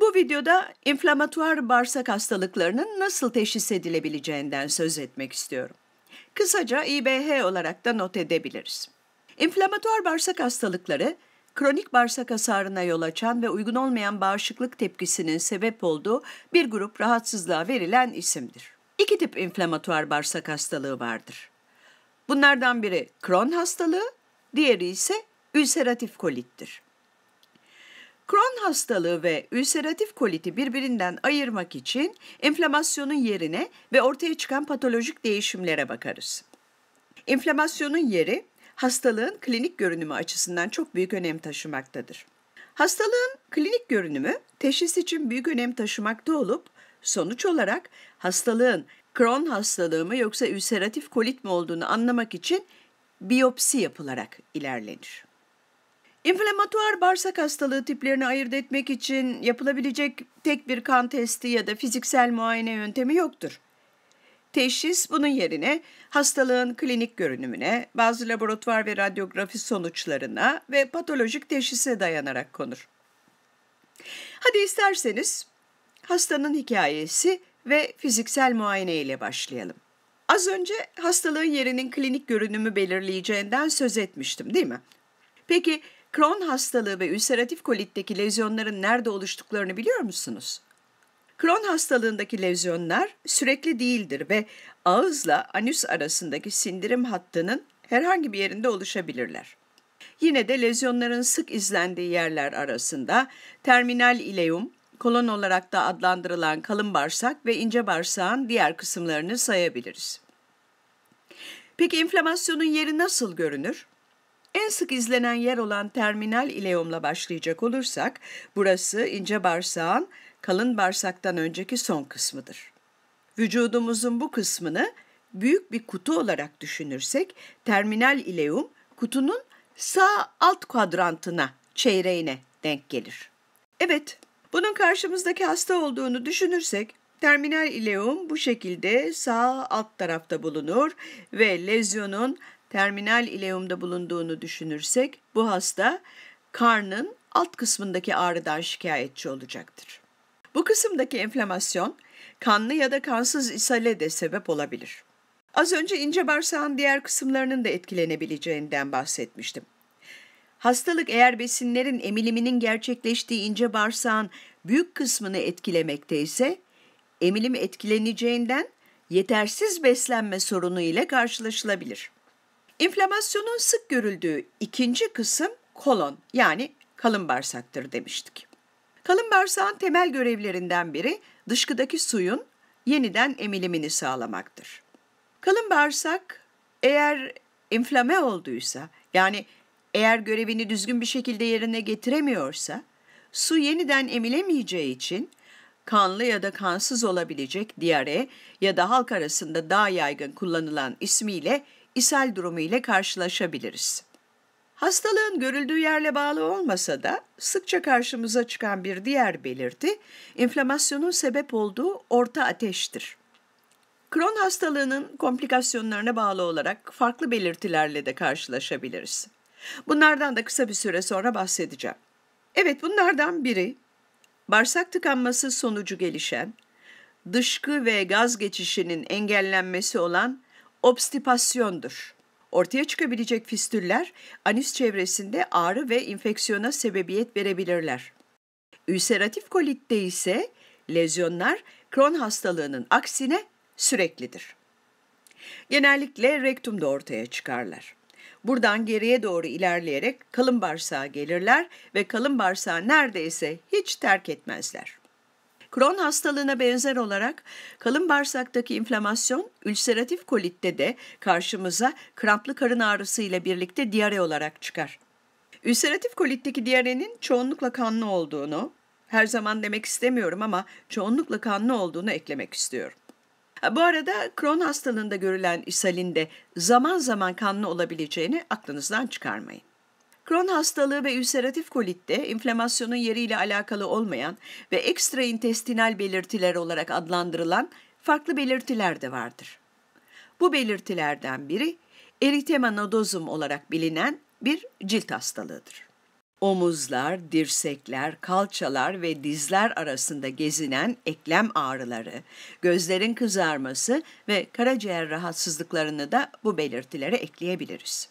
Bu videoda inflamatuar bağırsak hastalıklarının nasıl teşhis edilebileceğinden söz etmek istiyorum. Kısaca İBH olarak da not edebiliriz. İnflamatuar bağırsak hastalıkları, kronik bağırsak hasarına yol açan ve uygun olmayan bağışıklık tepkisinin sebep olduğu bir grup rahatsızlığa verilen isimdir. İki tip inflamatuar bağırsak hastalığı vardır. Bunlardan biri Kron hastalığı, diğeri ise ülseratif kolittir. Crohn hastalığı ve ülseratif koliti birbirinden ayırmak için inflamasyonun yerine ve ortaya çıkan patolojik değişimlere bakarız. Enflamasyonun yeri hastalığın klinik görünümü açısından çok büyük önem taşımaktadır. Hastalığın klinik görünümü teşhis için büyük önem taşımakta olup sonuç olarak hastalığın Crohn hastalığı mı yoksa ülseratif kolit mi olduğunu anlamak için biyopsi yapılarak ilerlenir. İnflamatuar bağırsak hastalığı tiplerini ayırt etmek için yapılabilecek tek bir kan testi ya da fiziksel muayene yöntemi yoktur. Teşhis bunun yerine hastalığın klinik görünümüne, bazı laboratuvar ve radyografi sonuçlarına ve patolojik teşhise dayanarak konur. Hadi isterseniz hastanın hikayesi ve fiziksel muayene ile başlayalım. Az önce hastalığın yerinin klinik görünümü belirleyeceğinden söz etmiştim değil mi? Peki Crohn hastalığı ve ülseratif kolitteki lezyonların nerede oluştuklarını biliyor musunuz? Crohn hastalığındaki lezyonlar sürekli değildir ve ağızla anüs arasındaki sindirim hattının herhangi bir yerinde oluşabilirler. Yine de lezyonların sık izlendiği yerler arasında terminal ileum, kolon olarak da adlandırılan kalın bağırsak ve ince bağırsağın diğer kısımlarını sayabiliriz. Peki inflamasyonun yeri nasıl görünür? En sık izlenen yer olan terminal ileumla başlayacak olursak, burası ince bağırsağın kalın bağırsaktan önceki son kısmıdır. Vücudumuzun bu kısmını büyük bir kutu olarak düşünürsek, terminal ileum kutunun sağ alt kwadrantına, çeyreğine denk gelir. Evet, bunun karşımızdaki hasta olduğunu düşünürsek, terminal ileum bu şekilde sağ alt tarafta bulunur ve lezyonun terminal ileumda bulunduğunu düşünürsek bu hasta karnın alt kısmındaki ağrıdan şikayetçi olacaktır. Bu kısımdaki enflamasyon kanlı ya da kansız isale de sebep olabilir. Az önce ince bağırsağın diğer kısımlarının da etkilenebileceğinden bahsetmiştim. Hastalık eğer besinlerin emiliminin gerçekleştiği ince bağırsağın büyük kısmını etkilemekte emilim etkileneceğinden yetersiz beslenme sorunu ile karşılaşılabilir. Enflamasyonun sık görüldüğü ikinci kısım kolon yani kalın bağırsaktır demiştik. Kalın bağırsağın temel görevlerinden biri dışkıdaki suyun yeniden emilimini sağlamaktır. Kalın bağırsak eğer inflame olduysa yani eğer görevini düzgün bir şekilde yerine getiremiyorsa su yeniden emilemeyeceği için kanlı ya da kansız olabilecek diyare ya da halk arasında daha yaygın kullanılan ismiyle ishal durumu ile karşılaşabiliriz. Hastalığın görüldüğü yerle bağlı olmasa da sıkça karşımıza çıkan bir diğer belirti inflamasyonun sebep olduğu orta ateştir. Kron hastalığının komplikasyonlarına bağlı olarak farklı belirtilerle de karşılaşabiliriz. Bunlardan da kısa bir süre sonra bahsedeceğim. Evet bunlardan biri bağırsak tıkanması sonucu gelişen, dışkı ve gaz geçişinin engellenmesi olan obstipasyondur. Ortaya çıkabilecek fistüller anüs çevresinde ağrı ve infeksiyona sebebiyet verebilirler. Ülseratif kolitte ise lezyonlar Crohn hastalığının aksine süreklidir. Genellikle rektumda ortaya çıkarlar. Buradan geriye doğru ilerleyerek kalın bağırsağa gelirler ve kalın bağırsağı neredeyse hiç terk etmezler. Kron hastalığına benzer olarak kalın bağırsaktaki inflamasyon ülseratif kolitte de karşımıza kramplı karın ağrısı ile birlikte diyare olarak çıkar. Ülseratif kolitteki diyarenin çoğunlukla kanlı olduğunu, her zaman demek istemiyorum ama çoğunlukla kanlı olduğunu eklemek istiyorum. Bu arada Crohn hastalığında görülen ishalin de zaman zaman kanlı olabileceğini aklınızdan çıkarmayın. Crohn hastalığı ve ülseratif kolitte inflamasyonun yeriyle alakalı olmayan ve ekstraintestinal belirtiler olarak adlandırılan farklı belirtiler de vardır. Bu belirtilerden biri eritema nodozum olarak bilinen bir cilt hastalığıdır. Omuzlar, dirsekler, kalçalar ve dizler arasında gezinen eklem ağrıları, gözlerin kızarması ve karaciğer rahatsızlıklarını da bu belirtilere ekleyebiliriz.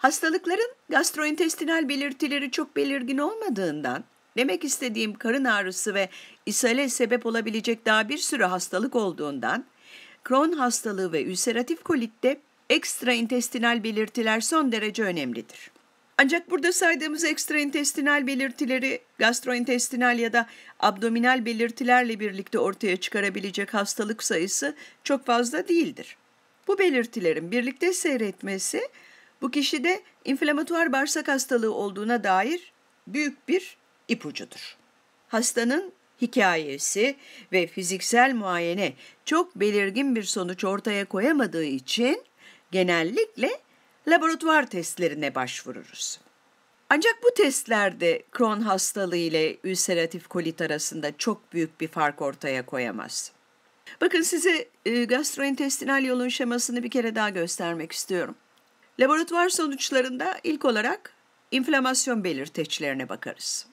Hastalıkların gastrointestinal belirtileri çok belirgin olmadığından Demek istediğim karın ağrısı ve ishale sebep olabilecek daha bir sürü hastalık olduğundan, Crohn hastalığı ve ülseratif kolitte ekstraintestinal belirtiler son derece önemlidir. Ancak burada saydığımız ekstraintestinal belirtileri gastrointestinal ya da abdominal belirtilerle birlikte ortaya çıkarabilecek hastalık sayısı çok fazla değildir. Bu belirtilerin birlikte seyretmesi bu kişide inflamatuar bağırsak hastalığı olduğuna dair büyük bir ipucudur. Hastanın hikayesi ve fiziksel muayene çok belirgin bir sonuç ortaya koyamadığı için genellikle laboratuvar testlerine başvururuz. Ancak bu testlerde Crohn hastalığı ile ülseratif kolit arasında çok büyük bir fark ortaya koyamaz. Bakın size e, gastrointestinal yolun şemasını bir kere daha göstermek istiyorum. Laboratuvar sonuçlarında ilk olarak inflamasyon belirteçlerine bakarız.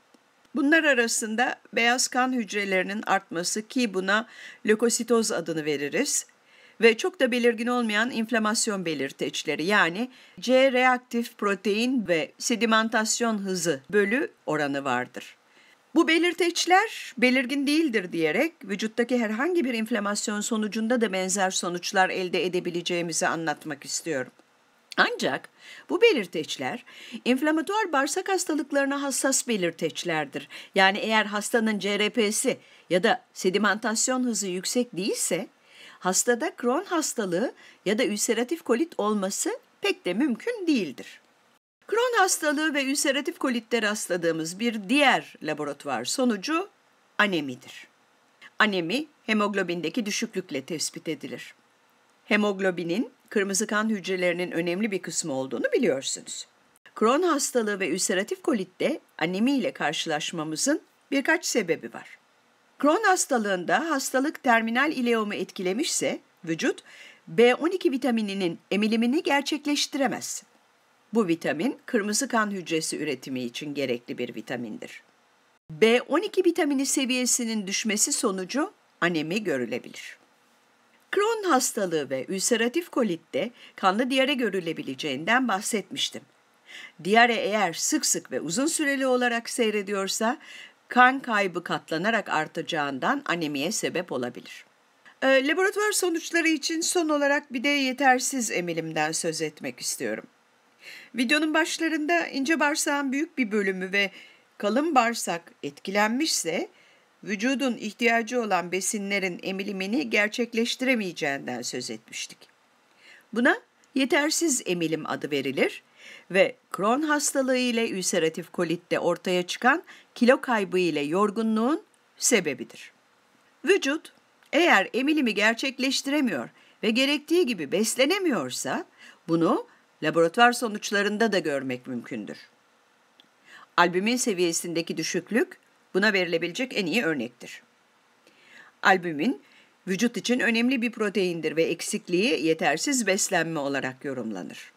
Bunlar arasında beyaz kan hücrelerinin artması ki buna lökositoz adını veririz ve çok da belirgin olmayan inflamasyon belirteçleri yani C reaktif protein ve sedimentasyon hızı bölü oranı vardır. Bu belirteçler belirgin değildir diyerek vücuttaki herhangi bir inflamasyon sonucunda da benzer sonuçlar elde edebileceğimizi anlatmak istiyorum. Ancak bu belirteçler inflamatuar bağırsak hastalıklarına hassas belirteçlerdir. Yani eğer hastanın CRP'si ya da sedimentasyon hızı yüksek değilse hastada Kron hastalığı ya da ülseratif kolit olması pek de mümkün değildir. Kron hastalığı ve ülseratif kolitte rastladığımız bir diğer laboratuvar sonucu anemidir. Anemi hemoglobindeki düşüklükle tespit edilir. Hemoglobinin kırmızı kan hücrelerinin önemli bir kısmı olduğunu biliyorsunuz. Kron hastalığı ve ülseratif kolitte anemi ile karşılaşmamızın birkaç sebebi var. Kron hastalığında hastalık terminal ileomu etkilemişse vücut B12 vitamininin emilimini gerçekleştiremez. Bu vitamin kırmızı kan hücresi üretimi için gerekli bir vitamindir. B12 vitamini seviyesinin düşmesi sonucu anemi görülebilir. Crohn hastalığı ve ülseratif kolitte kanlı diyare görülebileceğinden bahsetmiştim. Diyare eğer sık sık ve uzun süreli olarak seyrediyorsa kan kaybı katlanarak artacağından anemiye sebep olabilir. E, laboratuvar sonuçları için son olarak bir de yetersiz emilimden söz etmek istiyorum. Videonun başlarında ince bağırsağın büyük bir bölümü ve kalın bağırsak etkilenmişse vücudun ihtiyacı olan besinlerin emilimini gerçekleştiremeyeceğinden söz etmiştik. Buna yetersiz emilim adı verilir ve Crohn hastalığı ile ülseratif kolitte ortaya çıkan kilo kaybı ile yorgunluğun sebebidir. Vücut eğer emilimi gerçekleştiremiyor ve gerektiği gibi beslenemiyorsa bunu laboratuvar sonuçlarında da görmek mümkündür. Albümin seviyesindeki düşüklük buna verilebilecek en iyi örnektir. Albümin, vücut için önemli bir proteindir ve eksikliği yetersiz beslenme olarak yorumlanır.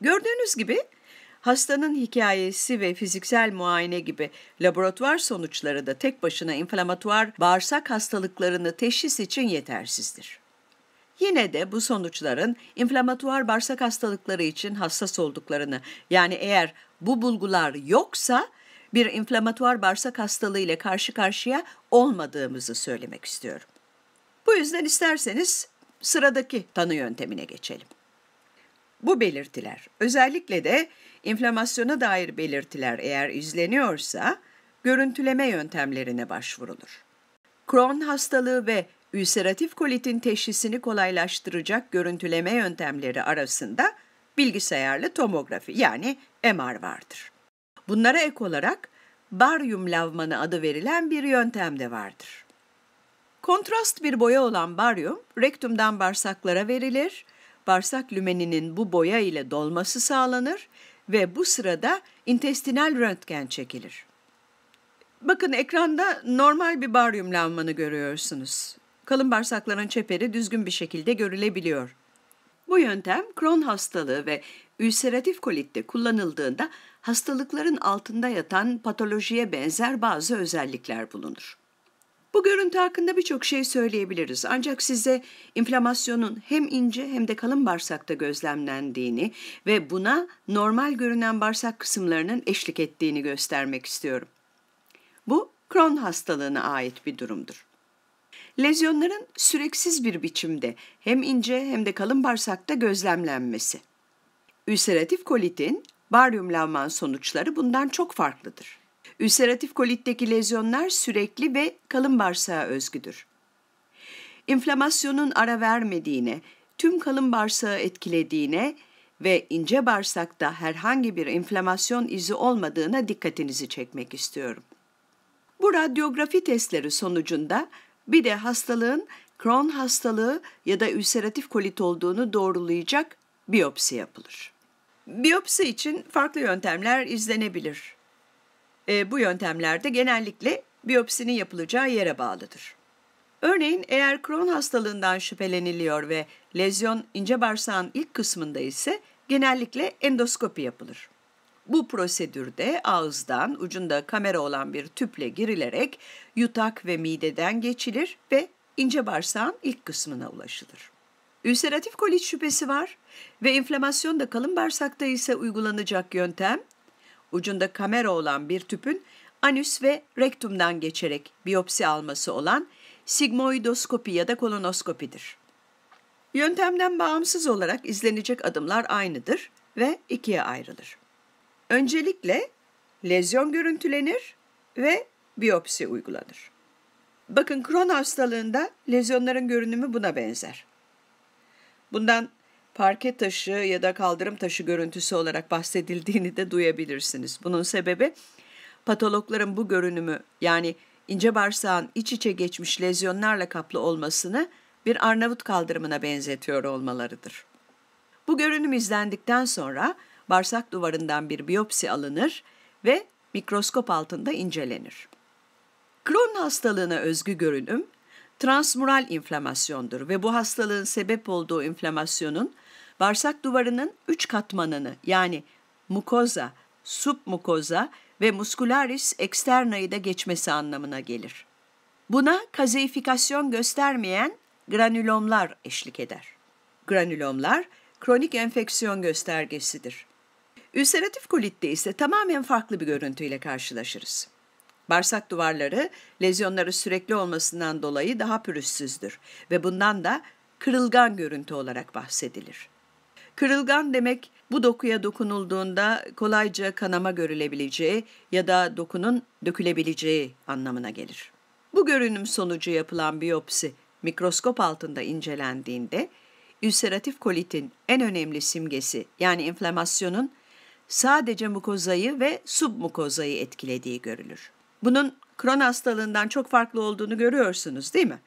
Gördüğünüz gibi hastanın hikayesi ve fiziksel muayene gibi laboratuvar sonuçları da tek başına inflamatuar bağırsak hastalıklarını teşhis için yetersizdir. Yine de bu sonuçların inflamatuar bağırsak hastalıkları için hassas olduklarını yani eğer bu bulgular yoksa bir inflamatuar bağırsak hastalığı ile karşı karşıya olmadığımızı söylemek istiyorum. Bu yüzden isterseniz sıradaki tanı yöntemine geçelim. Bu belirtiler, özellikle de inflamasyona dair belirtiler eğer izleniyorsa, görüntüleme yöntemlerine başvurulur. Crohn hastalığı ve ülseratif kolitin teşhisini kolaylaştıracak görüntüleme yöntemleri arasında bilgisayarlı tomografi yani MR vardır. Bunlara ek olarak baryum lavmanı adı verilen bir yöntem de vardır. Kontrast bir boya olan baryum rektumdan bağırsaklara verilir, bağırsak lümeninin bu boya ile dolması sağlanır ve bu sırada intestinal röntgen çekilir. Bakın ekranda normal bir baryum lavmanı görüyorsunuz. Kalın bağırsakların çeperi düzgün bir şekilde görülebiliyor. Bu yöntem Crohn hastalığı ve ülseratif kolitte kullanıldığında hastalıkların altında yatan patolojiye benzer bazı özellikler bulunur. Bu görüntü hakkında birçok şey söyleyebiliriz ancak size inflamasyonun hem ince hem de kalın bağırsakta gözlemlendiğini ve buna normal görünen bağırsak kısımlarının eşlik ettiğini göstermek istiyorum. Bu Crohn hastalığına ait bir durumdur. Lezyonların süreksiz bir biçimde hem ince hem de kalın bağırsakta gözlemlenmesi. Ülseratif kolitin baryum lavman sonuçları bundan çok farklıdır. Ülseratif kolitteki lezyonlar sürekli ve kalın bağırsağa özgüdür. İnflamasyonun ara vermediğine, tüm kalın bağırsağı etkilediğine ve ince bağırsakta herhangi bir inflamasyon izi olmadığına dikkatinizi çekmek istiyorum. Bu radyografi testleri sonucunda bir de hastalığın Crohn hastalığı ya da ülseratif kolit olduğunu doğrulayacak biyopsi yapılır. Biyopsi için farklı yöntemler izlenebilir. E, bu yöntemlerde genellikle biyopsinin yapılacağı yere bağlıdır. Örneğin eğer Crohn hastalığından şüpheleniliyor ve lezyon ince bağırsağın ilk kısmında ise genellikle endoskopi yapılır. Bu prosedürde ağızdan ucunda kamera olan bir tüple girilerek yutak ve mideden geçilir ve ince bağırsağın ilk kısmına ulaşılır. Ülseratif kolit şüphesi var ve inflamasyon da kalın bağırsakta ise uygulanacak yöntem ucunda kamera olan bir tüpün anüs ve rektumdan geçerek biyopsi alması olan sigmoidoskopi ya da kolonoskopidir. Yöntemden bağımsız olarak izlenecek adımlar aynıdır ve ikiye ayrılır. Öncelikle lezyon görüntülenir ve biyopsi uygulanır. Bakın Kron hastalığında lezyonların görünümü buna benzer. Bundan parke taşı ya da kaldırım taşı görüntüsü olarak bahsedildiğini de duyabilirsiniz. Bunun sebebi patologların bu görünümü yani ince bağırsağın iç içe geçmiş lezyonlarla kaplı olmasını bir Arnavut kaldırımına benzetiyor olmalarıdır. Bu görünüm izlendikten sonra bağırsak duvarından bir biyopsi alınır ve mikroskop altında incelenir. Crohn hastalığına özgü görünüm transmural inflamasyondur ve bu hastalığın sebep olduğu inflamasyonun bağırsak duvarının üç katmanını yani mukoza, submukoza ve muscularis externa'yı da geçmesi anlamına gelir. Buna kazeifikasyon göstermeyen granülomlar eşlik eder. Granülomlar kronik enfeksiyon göstergesidir. Ülseratif kolitte ise tamamen farklı bir görüntüyle karşılaşırız. Bağırsak duvarları lezyonları sürekli olmasından dolayı daha pürüzsüzdür ve bundan da kırılgan görüntü olarak bahsedilir. Kırılgan demek bu dokuya dokunulduğunda kolayca kanama görülebileceği ya da dokunun dökülebileceği anlamına gelir. Bu görünüm sonucu yapılan biyopsi mikroskop altında incelendiğinde ülseratif kolitin en önemli simgesi yani inflamasyonun sadece mukozayı ve submukozayı etkilediği görülür. Bunun Kron hastalığından çok farklı olduğunu görüyorsunuz değil mi?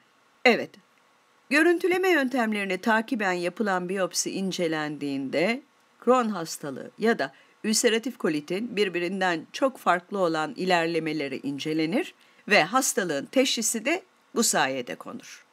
Evet. Görüntüleme yöntemlerini takiben yapılan biyopsi incelendiğinde Kron hastalığı ya da ülseratif kolitin birbirinden çok farklı olan ilerlemeleri incelenir ve hastalığın teşhisi de bu sayede konur.